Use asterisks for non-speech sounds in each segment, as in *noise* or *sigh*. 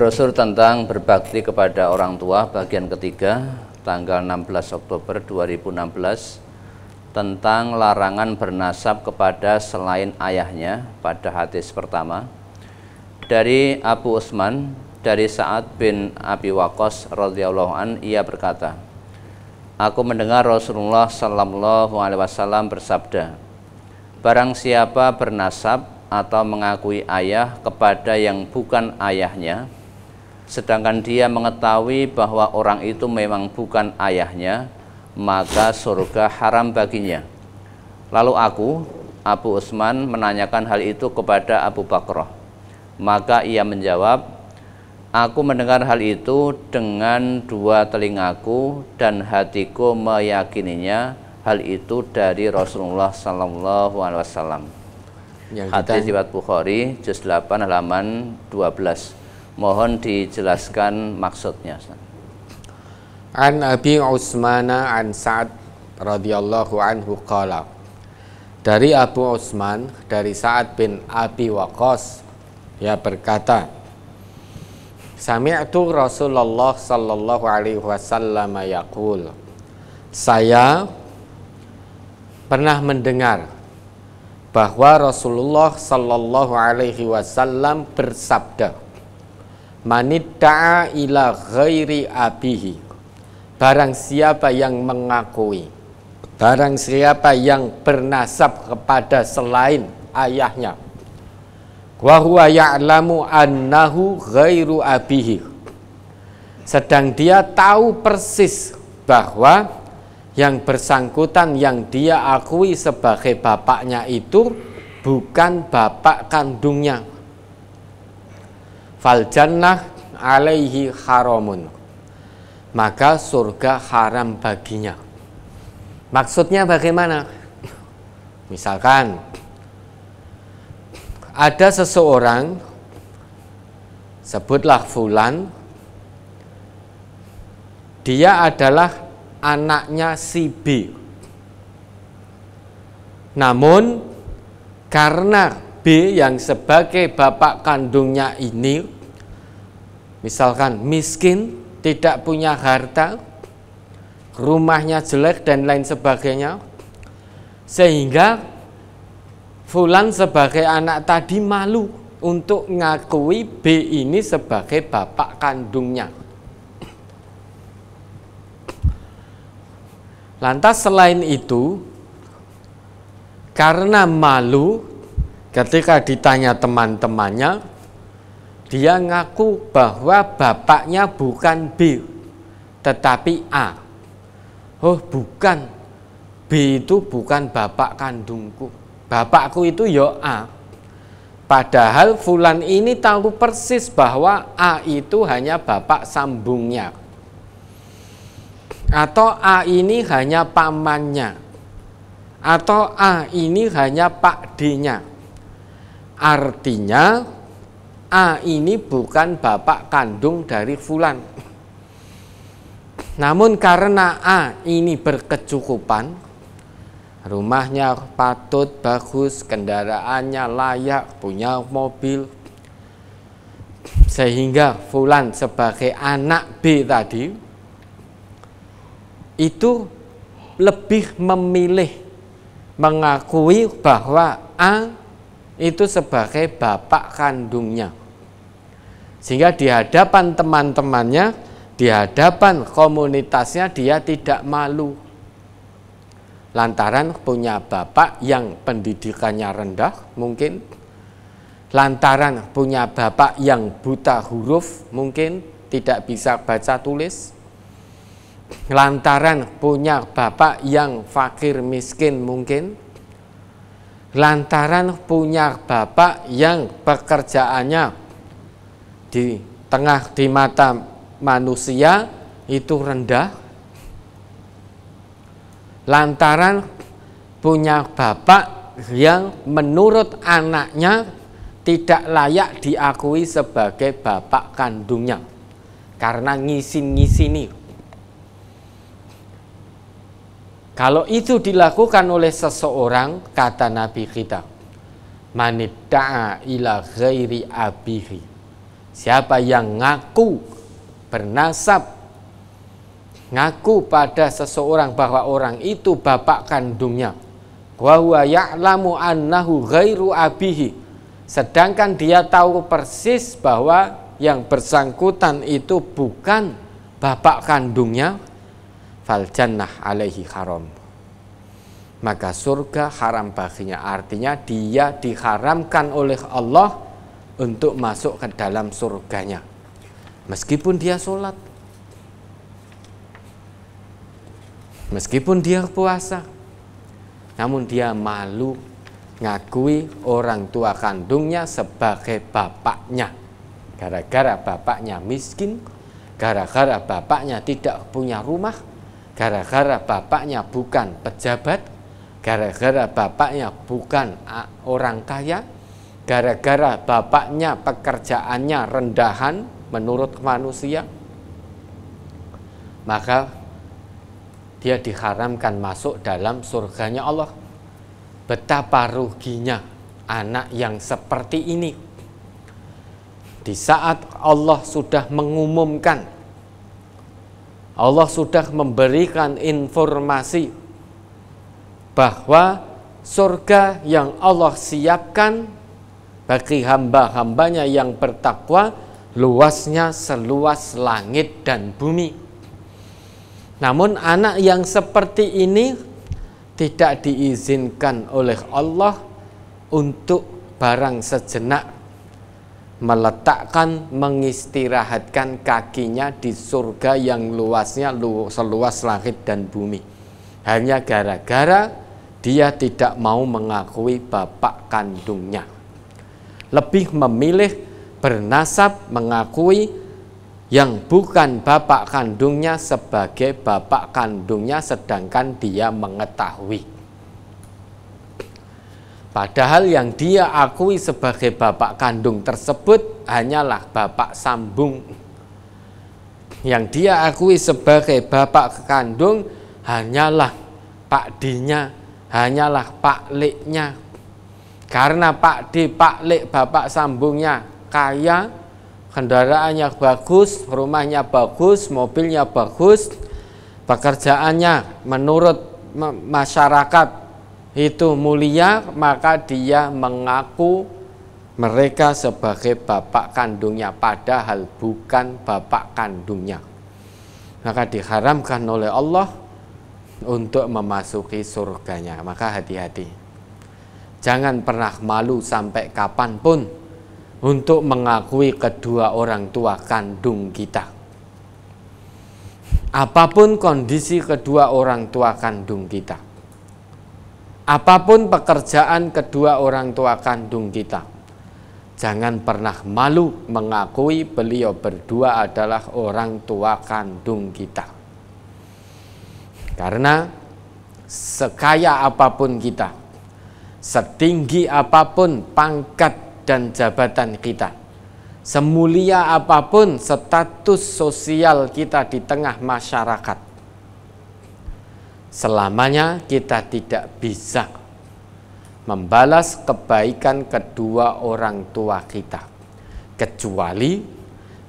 Brosur tentang berbakti kepada orang tua bagian ketiga tanggal 16 Oktober 2016 tentang larangan bernasab kepada selain ayahnya pada hadis pertama dari Abu Usman dari saat bin Abi Waqqas radhiyallahu an ia berkata Aku mendengar Rasulullah sallallahu alaihi wasallam bersabda Barang siapa bernasab atau mengakui ayah kepada yang bukan ayahnya sedangkan dia mengetahui bahwa orang itu memang bukan ayahnya, maka surga haram baginya. Lalu aku, Abu Usman menanyakan hal itu kepada Abu Bakroh. Maka ia menjawab, Aku mendengar hal itu dengan dua telingaku dan hatiku meyakininya hal itu dari Rasulullah Sallallahu Alaihi Wasallam. Hadis riwayat Bukhari juz 8 halaman 12. Mohon dijelaskan maksudnya. An Abi Utsmana an Sa'ad radhiyallahu anhu qala Dari Abu Utsman dari Sa'ad bin Abi Waqqas ia berkata Sami'tu Rasulullah sallallahu alaihi wasallam yaqul Saya pernah mendengar bahwa Rasulullah Shallallahu Alaihi Wasallam bersabda, Manidda'a ila ghairi abihi Barang siapa yang mengakui Barang siapa yang bernasab kepada selain ayahnya Wa huwa ya'lamu annahu ghairu abihi Sedang dia tahu persis bahwa yang bersangkutan yang dia akui sebagai bapaknya itu bukan bapak kandungnya fal jannah alaihi haramun maka surga haram baginya maksudnya bagaimana misalkan ada seseorang sebutlah fulan dia adalah anaknya si B namun karena B yang sebagai bapak kandungnya ini misalkan miskin, tidak punya harta, rumahnya jelek dan lain sebagainya sehingga Fulan sebagai anak tadi malu untuk ngakui B ini sebagai bapak kandungnya. Lantas selain itu, karena malu Ketika ditanya teman-temannya, dia ngaku bahwa bapaknya bukan B, tetapi A. Oh, bukan. B itu bukan bapak kandungku. Bapakku itu yo ya A. Padahal Fulan ini tahu persis bahwa A itu hanya bapak sambungnya. Atau A ini hanya pamannya. Atau A ini hanya Pak D-nya. Artinya A ini bukan bapak kandung dari Fulan. Namun karena A ini berkecukupan, rumahnya patut, bagus, kendaraannya layak, punya mobil, sehingga Fulan sebagai anak B tadi itu lebih memilih mengakui bahwa A itu sebagai bapak kandungnya. Sehingga di hadapan teman-temannya, di hadapan komunitasnya dia tidak malu. Lantaran punya bapak yang pendidikannya rendah mungkin. Lantaran punya bapak yang buta huruf mungkin tidak bisa baca tulis. Lantaran punya bapak yang fakir miskin mungkin lantaran punya bapak yang pekerjaannya di tengah di mata manusia itu rendah lantaran punya bapak yang menurut anaknya tidak layak diakui sebagai bapak kandungnya karena ngisin-ngisini Kalau itu dilakukan oleh seseorang, kata Nabi kita, manita'a ila ghairi abihi. Siapa yang ngaku bernasab ngaku pada seseorang bahwa orang itu bapak kandungnya wa huwa ya'lamu annahu ghairu abihi sedangkan dia tahu persis bahwa yang bersangkutan itu bukan bapak kandungnya fal alaihi haram maka surga haram baginya artinya dia diharamkan oleh Allah untuk masuk ke dalam surganya meskipun dia sholat meskipun dia puasa namun dia malu ngakui orang tua kandungnya sebagai bapaknya gara-gara bapaknya miskin gara-gara bapaknya tidak punya rumah gara-gara bapaknya bukan pejabat, gara-gara bapaknya bukan orang kaya, gara-gara bapaknya pekerjaannya rendahan menurut manusia, maka dia diharamkan masuk dalam surganya Allah. Betapa ruginya anak yang seperti ini. Di saat Allah sudah mengumumkan Allah sudah memberikan informasi bahwa surga yang Allah siapkan bagi hamba-hambanya yang bertakwa luasnya seluas langit dan bumi. Namun anak yang seperti ini tidak diizinkan oleh Allah untuk barang sejenak meletakkan mengistirahatkan kakinya di surga yang luasnya lu, seluas langit dan bumi hanya gara-gara dia tidak mau mengakui bapak kandungnya lebih memilih bernasab mengakui yang bukan bapak kandungnya sebagai bapak kandungnya sedangkan dia mengetahui Padahal yang dia akui sebagai bapak kandung tersebut hanyalah bapak sambung. Yang dia akui sebagai bapak kandung hanyalah Pak dinya hanyalah Pak lik Karena Pak di Pak Lik, bapak sambungnya kaya, kendaraannya bagus, rumahnya bagus, mobilnya bagus, pekerjaannya menurut masyarakat itu mulia maka dia mengaku mereka sebagai bapak kandungnya padahal bukan bapak kandungnya maka diharamkan oleh Allah untuk memasuki surganya maka hati-hati jangan pernah malu sampai kapanpun untuk mengakui kedua orang tua kandung kita apapun kondisi kedua orang tua kandung kita Apapun pekerjaan kedua orang tua kandung kita, jangan pernah malu mengakui beliau berdua adalah orang tua kandung kita. Karena sekaya apapun kita, setinggi apapun pangkat dan jabatan kita, semulia apapun status sosial kita di tengah masyarakat, Selamanya kita tidak bisa membalas kebaikan kedua orang tua kita, kecuali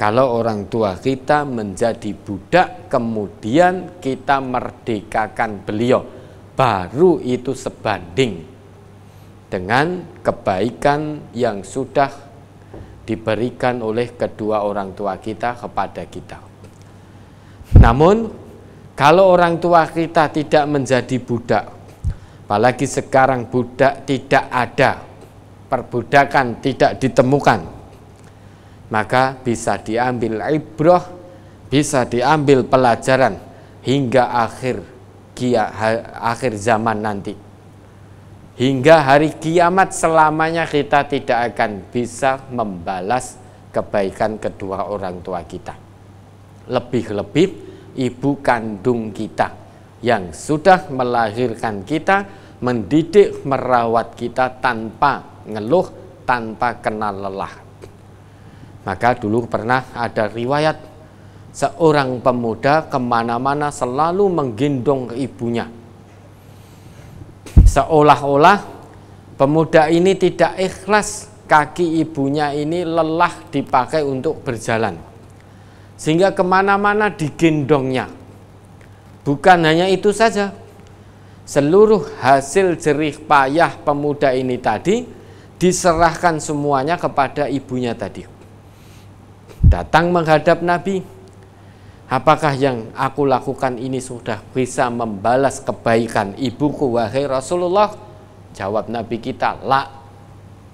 kalau orang tua kita menjadi budak, kemudian kita merdekakan beliau, baru itu sebanding dengan kebaikan yang sudah diberikan oleh kedua orang tua kita kepada kita. Namun, kalau orang tua kita tidak menjadi budak, apalagi sekarang budak tidak ada, perbudakan tidak ditemukan, maka bisa diambil ibroh, bisa diambil pelajaran hingga akhir kia, akhir zaman nanti. Hingga hari kiamat selamanya kita tidak akan bisa membalas kebaikan kedua orang tua kita. Lebih-lebih ibu kandung kita yang sudah melahirkan kita, mendidik, merawat kita tanpa ngeluh, tanpa kenal lelah. Maka dulu pernah ada riwayat seorang pemuda kemana-mana selalu menggendong ibunya. Seolah-olah pemuda ini tidak ikhlas kaki ibunya ini lelah dipakai untuk berjalan sehingga kemana-mana digendongnya. Bukan hanya itu saja, seluruh hasil jerih payah pemuda ini tadi diserahkan semuanya kepada ibunya tadi. Datang menghadap Nabi, apakah yang aku lakukan ini sudah bisa membalas kebaikan ibuku wahai Rasulullah? Jawab Nabi kita, la.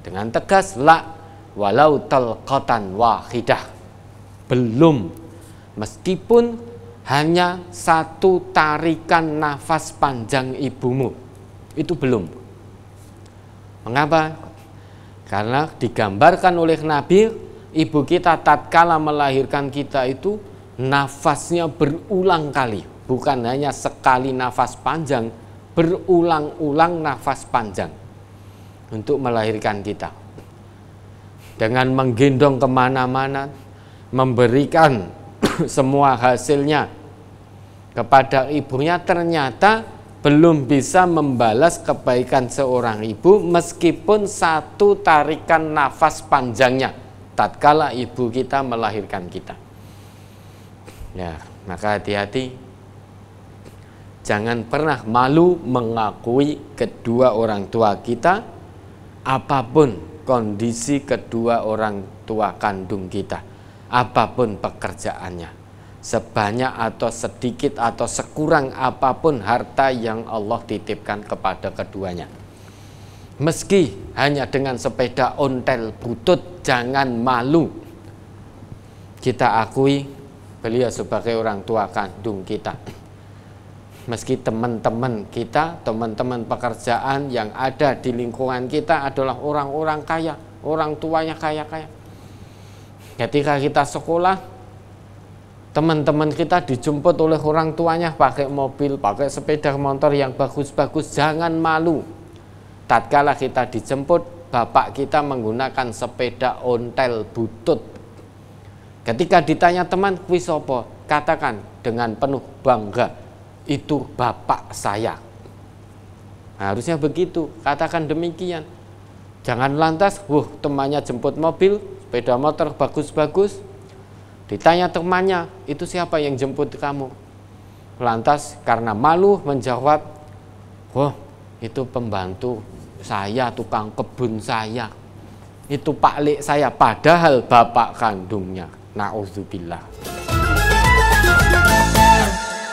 Dengan tegas, la. Walau telkotan wahidah belum. Meskipun hanya satu tarikan nafas panjang ibumu. Itu belum. Mengapa? Karena digambarkan oleh Nabi, ibu kita tatkala melahirkan kita itu nafasnya berulang kali. Bukan hanya sekali nafas panjang, berulang-ulang nafas panjang untuk melahirkan kita. Dengan menggendong kemana-mana, memberikan *clears throat* semua hasilnya kepada ibunya ternyata belum bisa membalas kebaikan seorang ibu meskipun satu tarikan nafas panjangnya tatkala ibu kita melahirkan kita. Ya, maka hati-hati jangan pernah malu mengakui kedua orang tua kita apapun kondisi kedua orang tua kandung kita apapun pekerjaannya sebanyak atau sedikit atau sekurang apapun harta yang Allah titipkan kepada keduanya. Meski hanya dengan sepeda ontel butut, jangan malu. Kita akui beliau sebagai orang tua kandung kita. Meski teman-teman kita, teman-teman pekerjaan yang ada di lingkungan kita adalah orang-orang kaya, orang tuanya kaya-kaya Ketika kita sekolah, teman-teman kita dijemput oleh orang tuanya pakai mobil, pakai sepeda motor yang bagus-bagus, jangan malu. Tatkala kita dijemput, bapak kita menggunakan sepeda ontel butut. Ketika ditanya teman, Wisopo, Katakan dengan penuh bangga, itu bapak saya. Harusnya begitu, katakan demikian. Jangan lantas, wah temannya jemput mobil, sepeda motor bagus-bagus. Ditanya temannya, itu siapa yang jemput kamu? Lantas karena malu menjawab, oh, itu pembantu saya, tukang kebun saya. Itu Pak Lek saya, padahal bapak kandungnya. Na'udzubillah.